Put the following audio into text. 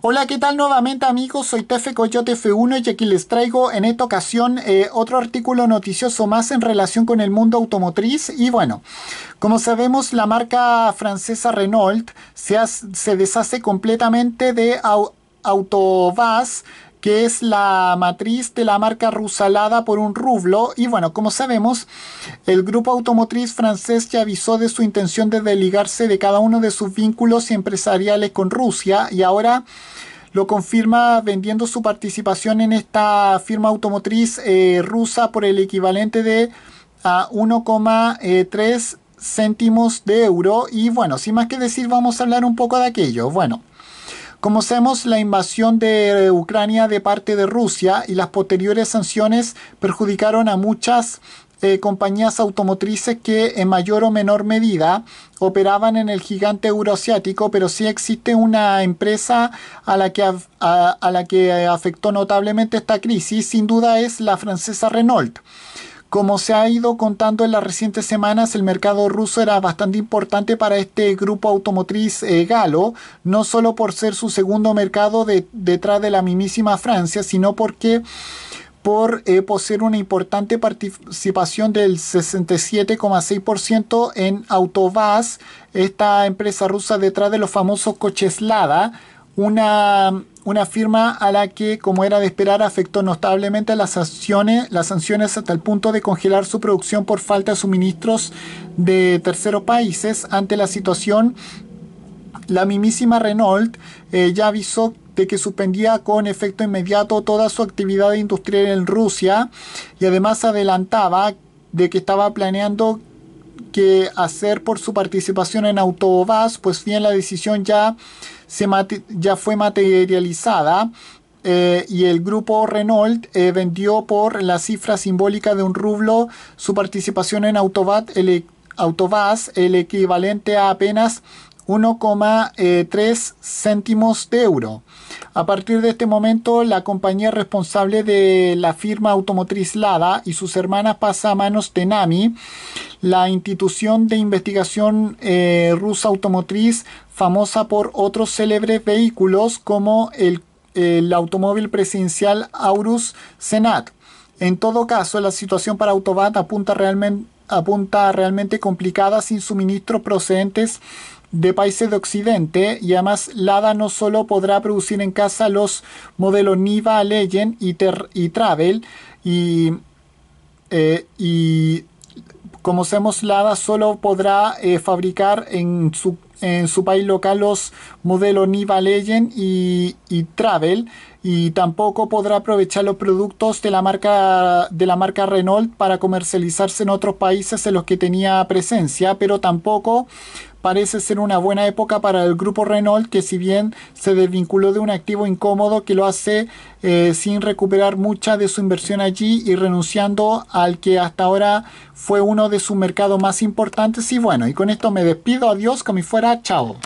Hola, ¿qué tal nuevamente amigos? Soy Tefe Coyote F1 y aquí les traigo en esta ocasión eh, otro artículo noticioso más en relación con el mundo automotriz. Y bueno, como sabemos, la marca francesa Renault se, se deshace completamente de Autobas que es la matriz de la marca Rusalada por un rublo. Y bueno, como sabemos, el grupo automotriz francés ya avisó de su intención de desligarse de cada uno de sus vínculos empresariales con Rusia y ahora lo confirma vendiendo su participación en esta firma automotriz eh, rusa por el equivalente de a 1,3 eh, céntimos de euro. Y bueno, sin más que decir, vamos a hablar un poco de aquello. Bueno sabemos, la invasión de eh, Ucrania de parte de Rusia y las posteriores sanciones perjudicaron a muchas eh, compañías automotrices que en mayor o menor medida operaban en el gigante euroasiático, pero sí existe una empresa a la que, a la que afectó notablemente esta crisis, sin duda es la francesa Renault. Como se ha ido contando en las recientes semanas, el mercado ruso era bastante importante para este grupo automotriz eh, galo, no solo por ser su segundo mercado detrás de la mismísima Francia, sino porque por eh, poseer una importante participación del 67,6% en Autovaz, esta empresa rusa detrás de los famosos coches Lada, una, firma a la que, como era de esperar, afectó notablemente las sanciones, las sanciones hasta el punto de congelar su producción por falta de suministros de terceros países. Ante la situación, la mismísima Renault eh, ya avisó de que suspendía con efecto inmediato toda su actividad industrial en Rusia y además adelantaba de que estaba planeando que hacer por su participación en Autobas, pues bien la decisión ya, se ya fue materializada eh, y el grupo Renault eh, vendió por la cifra simbólica de un rublo su participación en Autobas, el, e, el equivalente a apenas 1,3 eh, céntimos de euro. A partir de este momento, la compañía responsable de la firma automotriz Lada y sus hermanas pasa a manos de NAMI la institución de investigación eh, rusa automotriz, famosa por otros célebres vehículos como el, automóvil presidencial Aurus Senat. En todo caso, la situación para Autobat apunta realmente, apunta realmente complicada sin suministros procedentes de países de Occidente y además Lada no solo podrá producir en casa los modelos Niva, Legend y, y Travel y eh, como se Lada solo podrá eh, fabricar en su, en su país local los modelos Niva Legend y Travel, y tampoco podrá aprovechar los productos de la marca de la marca Renault para comercializarse en otros países en los que tenía presencia, pero tampoco parece ser una buena época para el grupo Renault que si bien se desvinculó de un activo incómodo que lo hace eh, sin recuperar mucha de su inversión allí y renunciando al que hasta ahora fue uno de sus mercados más importantes y bueno y con esto me despido adiós como fuera chao